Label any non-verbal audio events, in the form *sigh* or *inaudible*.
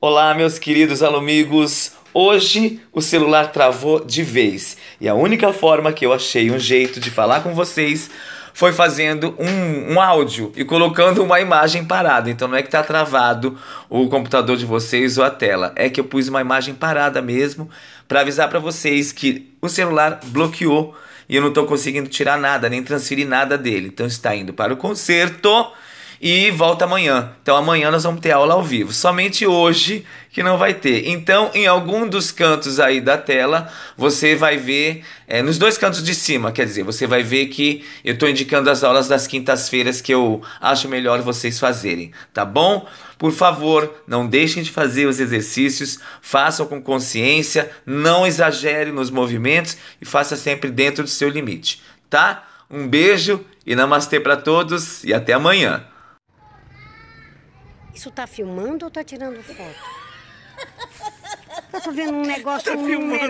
Olá, meus queridos alumigos! Hoje o celular travou de vez e a única forma que eu achei um jeito de falar com vocês foi fazendo um, um áudio e colocando uma imagem parada. Então não é que tá travado o computador de vocês ou a tela, é que eu pus uma imagem parada mesmo para avisar para vocês que o celular bloqueou e eu não estou conseguindo tirar nada, nem transferir nada dele. Então está indo para o conserto e volta amanhã. Então amanhã nós vamos ter aula ao vivo. Somente hoje que não vai ter. Então, em algum dos cantos aí da tela, você vai ver, é, nos dois cantos de cima, quer dizer, você vai ver que eu estou indicando as aulas das quintas-feiras que eu acho melhor vocês fazerem, tá bom? Por favor, não deixem de fazer os exercícios, façam com consciência, não exagere nos movimentos e faça sempre dentro do seu limite, tá? Um beijo e namastê para todos e até amanhã. Isso tá filmando ou tá tirando foto? *laughs* Eu tô vendo um negócio. Tá um filmando.